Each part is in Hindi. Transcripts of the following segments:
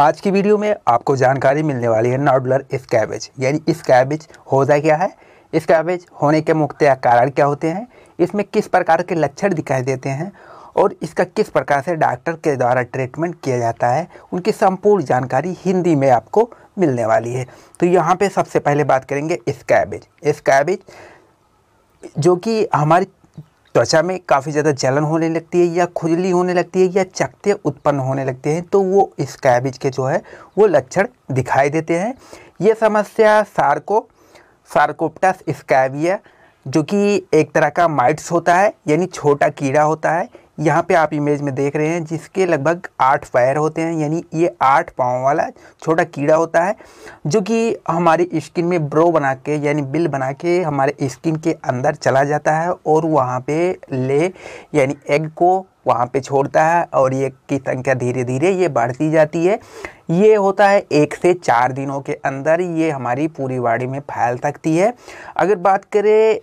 आज की वीडियो में आपको जानकारी मिलने वाली है नॉडुलर स्कैबेज यानी स्कैबेज होता क्या है स्कैबेज होने के मुख्य कारण क्या होते हैं इसमें किस प्रकार के लक्षण दिखाई देते हैं और इसका किस प्रकार से डॉक्टर के द्वारा ट्रीटमेंट किया जाता है उनकी संपूर्ण जानकारी हिंदी में आपको मिलने वाली है तो यहाँ पे सबसे पहले बात करेंगे स्कैबेज स्कैबेज जो कि हमारी त्वचा में काफ़ी ज़्यादा जलन होने लगती है या खुजली होने लगती है या चकते उत्पन्न होने लगते हैं तो वो स्कैबिज के जो है वो लक्षण दिखाई देते हैं ये समस्या सार्को सार्कोप्टस स्कैबिया जो कि एक तरह का माइट्स होता है यानी छोटा कीड़ा होता है यहाँ पे आप इमेज में देख रहे हैं जिसके लगभग आठ पैर होते हैं यानी ये आठ पाँव वाला छोटा कीड़ा होता है जो कि हमारी स्किन में ब्रो बना के यानी बिल बना के हमारे स्किन के अंदर चला जाता है और वहाँ पे ले यानी एग को वहाँ पे छोड़ता है और ये की संख्या धीरे धीरे ये बढ़ती जाती है ये होता है एक से चार दिनों के अंदर ये हमारी पूरी वाड़ी में फैल सकती है अगर बात करें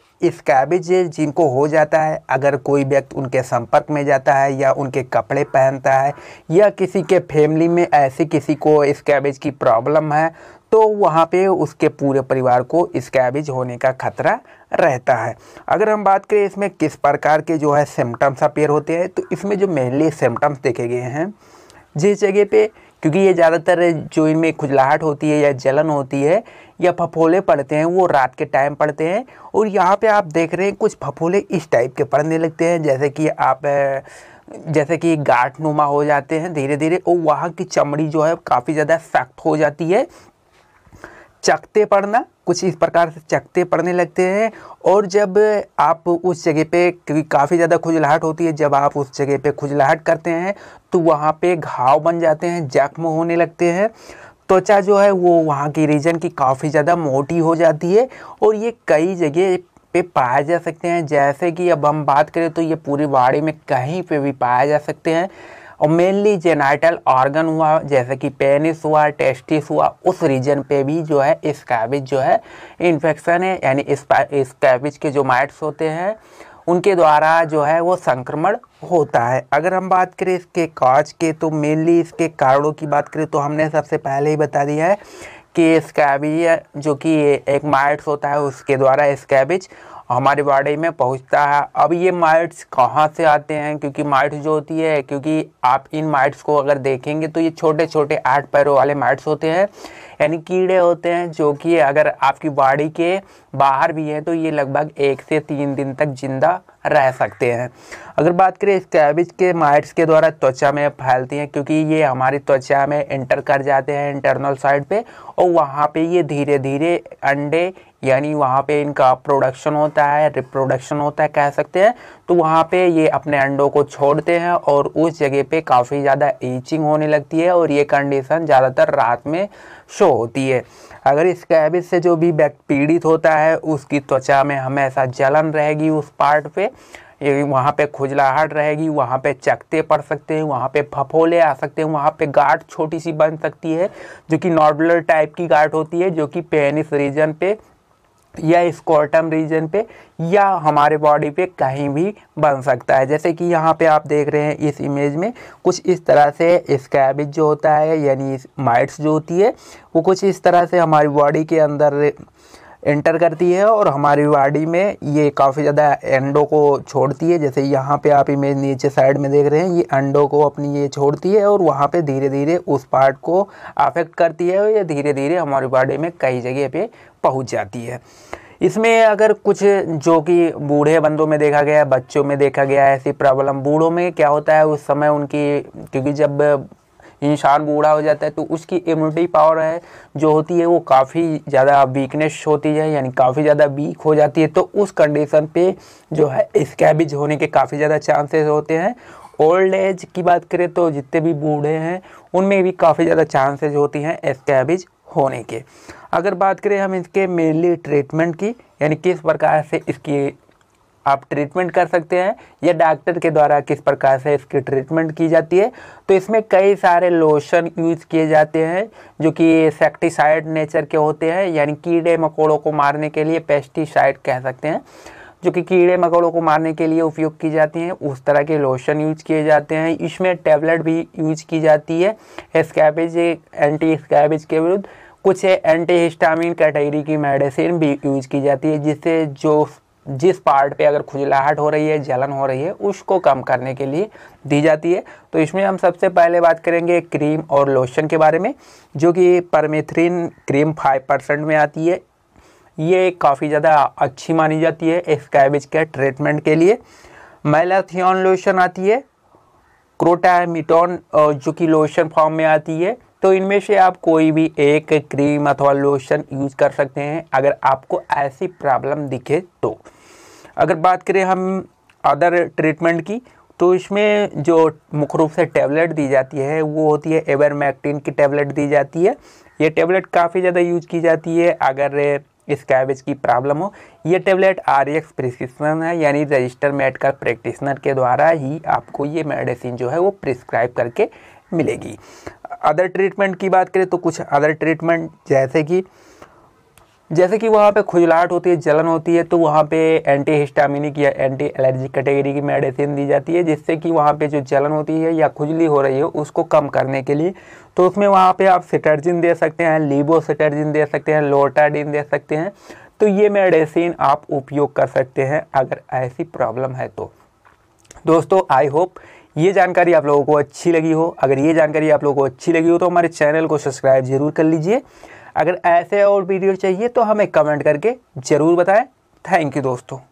कैबेज जिनको हो जाता है अगर कोई व्यक्ति उनके संपर्क में जाता है या उनके कपड़े पहनता है या किसी के फैमिली में ऐसे किसी को कैबेज की प्रॉब्लम है तो वहाँ पे उसके पूरे परिवार को स्कैबिज होने का खतरा रहता है अगर हम बात करें इसमें किस प्रकार के जो है सिम्टम्स अपेयर होते हैं तो इसमें जो मेनली सिम्टम्स देखे गए हैं जिस जगह पे क्योंकि ये ज़्यादातर जो इनमें खुजलाहट होती है या जलन होती है या फफोले पड़ते हैं वो रात के टाइम पड़ते हैं और यहाँ पे आप देख रहे हैं कुछ फफोले इस टाइप के पड़ने लगते हैं जैसे कि आप जैसे कि गाठ नुमा हो जाते हैं धीरे धीरे और वहाँ की चमड़ी जो है काफ़ी ज़्यादा सख्त हो जाती है चकते पड़ना कुछ इस प्रकार से चकते पड़ने लगते हैं और जब आप उस जगह पे क्योंकि काफ़ी ज़्यादा खुजलाहट होती है जब आप उस जगह पे खुजलाहट करते हैं तो वहाँ पे घाव बन जाते हैं जख्म होने लगते हैं त्वचा जो है वो वहाँ की रीजन की काफ़ी ज़्यादा मोटी हो जाती है और ये कई जगह पे पाए जा सकते हैं जैसे कि अब हम बात करें तो ये पूरी बाड़ी में कहीं पर भी पाए जा सकते हैं और मेनली जेनाइटल ऑर्गन हुआ जैसे कि पेनिस हुआ टेस्टिस हुआ उस रीजन पे भी जो है स्कैबिज जो है इन्फेक्शन है यानी स्कैबिज के जो माइट्स होते हैं उनके द्वारा जो है वो संक्रमण होता है अगर हम बात करें इसके काज के तो मेनली इसके कारणों की बात करें तो हमने सबसे पहले ही बता दिया है कि स्कैबिज जो कि एक माइट्स होता है उसके द्वारा स्कैबिज हमारे बॉडी में पहुंचता है अब ये माइट्स कहाँ से आते हैं क्योंकि माइट्स जो होती है क्योंकि आप इन माइट्स को अगर देखेंगे तो ये छोटे छोटे आठ पैरों वाले माइट्स होते हैं यानी कीड़े होते हैं जो कि अगर आपकी बॉडी के बाहर भी हैं तो ये लगभग एक से तीन दिन तक जिंदा रह सकते हैं अगर बात करें स्कैबिज के माइट्स के द्वारा त्वचा में फैलती हैं क्योंकि ये हमारी त्वचा में इंटर कर जाते हैं इंटरनल साइड पे और वहाँ पे ये धीरे धीरे अंडे यानी वहाँ पे इनका प्रोडक्शन होता है रिप्रोडक्शन होता है कह सकते हैं तो वहाँ पे ये अपने अंडों को छोड़ते हैं और उस जगह पे काफ़ी ज़्यादा ईचिंग होने लगती है और ये कंडीशन ज़्यादातर रात में शो होती है अगर इस कैबिज से जो भी पीड़ित होता है उसकी त्वचा में हमेशा जलन रहेगी उस पार्ट पे ये वहाँ पे खुजलाहट रहेगी वहाँ पे चकते पड़ सकते हैं वहाँ पे फफोले आ सकते हैं वहाँ पे गाठ छोटी सी बन सकती है जो कि नॉर्डुलर टाइप की गाठ होती है जो कि पेनिस रीजन पे या स्कॉटम रीजन पे या हमारे बॉडी पे कहीं भी बन सकता है जैसे कि यहाँ पे आप देख रहे हैं इस इमेज में कुछ इस तरह से स्कैबिज जो होता है यानी माइट्स जो होती है वो कुछ इस तरह से हमारी बॉडी के अंदर एंटर करती है और हमारी बॉडी में ये काफ़ी ज़्यादा अंडों को छोड़ती है जैसे यहाँ पे आप इमेज नीचे साइड में देख रहे हैं ये अंडों को अपनी ये छोड़ती है और वहाँ पे धीरे धीरे उस पार्ट को अफेक्ट करती है और ये धीरे धीरे हमारी बॉडी में कई जगह पे पहुँच जाती है इसमें अगर कुछ जो कि बूढ़े बंदों में देखा गया है बच्चों में देखा गया है ऐसी प्रॉब्लम बूढ़ों में क्या होता है उस समय उनकी क्योंकि जब इंसान बूढ़ा हो जाता है तो उसकी इम्यूनिटी पावर है जो होती है वो काफ़ी ज़्यादा वीकनेस होती है यानी काफ़ी ज़्यादा वीक हो जाती है तो उस कंडीशन पे जो है स्कैबिज होने के काफ़ी ज़्यादा चांसेस होते हैं ओल्ड एज की बात करें तो जितने भी बूढ़े हैं उनमें भी काफ़ी ज़्यादा चांसेज होती हैं स्कैबिज होने के अगर बात करें हम इसके मेनली ट्रीटमेंट की यानी किस प्रकार से इसकी आप ट्रीटमेंट कर सकते हैं या डॉक्टर के द्वारा किस प्रकार से इसकी ट्रीटमेंट की जाती है तो इसमें कई सारे लोशन यूज किए जाते हैं जो कि इंसेक्टिसाइड नेचर के होते हैं यानी कीड़े मकोड़ों को मारने के लिए पेस्टिसाइड कह सकते हैं जो कि कीड़े मकोड़ों को मारने के लिए उपयोग की जाती हैं उस तरह के लोशन यूज किए जाते हैं इसमें टेबलेट भी यूज की जाती है स्कैबेज एंटी स्कैबेज के विरुद्ध कुछ एंटी हिस्टामिन कैटेगरी की मेडिसिन भी यूज की जाती है जिससे जो जिस पार्ट पे अगर खुजलाहट हो रही है जलन हो रही है उसको कम करने के लिए दी जाती है तो इसमें हम सबसे पहले बात करेंगे क्रीम और लोशन के बारे में जो कि परमेथ्रिन क्रीम फाइव परसेंट में आती है ये काफ़ी ज़्यादा अच्छी मानी जाती है स्कैबिज के ट्रीटमेंट के लिए मैलाथियन लोशन आती है क्रोटामिटोन जो कि लोशन फॉर्म में आती है तो इनमें से आप कोई भी एक क्रीम अथवा लोशन यूज़ कर सकते हैं अगर आपको ऐसी प्रॉब्लम दिखे तो अगर बात करें हम अदर ट्रीटमेंट की तो इसमें जो मुख्य रूप से टैबलेट दी जाती है वो होती है एवरमैक्टिन की टैबलेट दी जाती है ये टैबलेट काफ़ी ज़्यादा यूज की जाती है अगर स्कैबेज की प्रॉब्लम हो ये टैबलेट आर एक्स प्रिस्क्रिप्शन है यानी रजिस्टर मेडिकल प्रैक्टिशनर के द्वारा ही आपको ये मेडिसिन जो है वो प्रिस्क्राइब करके मिलेगी अदर ट्रीटमेंट की बात करें तो कुछ अदर ट्रीटमेंट जैसे कि जैसे कि वहाँ पे खुजलाहट होती है जलन होती है तो वहाँ पे एंटी हिस्टामिनिक या एंटी एलर्जिक कैटेगरी की मेडिसिन दी जाती है जिससे कि वहाँ पे जो जलन होती है या खुजली हो रही है उसको कम करने के लिए तो उसमें वहाँ पे आप सिटर्जिन दे सकते हैं सिटर्जिन दे सकते हैं लोटाडिन दे सकते हैं तो ये मेडिसिन आप उपयोग कर सकते हैं अगर ऐसी प्रॉब्लम है तो दोस्तों आई होप ये जानकारी आप लोगों को अच्छी लगी हो अगर ये जानकारी आप लोगों को अच्छी लगी हो तो हमारे चैनल को सब्सक्राइब जरूर कर लीजिए अगर ऐसे और वीडियो चाहिए तो हमें कमेंट करके ज़रूर बताएं थैंक यू दोस्तों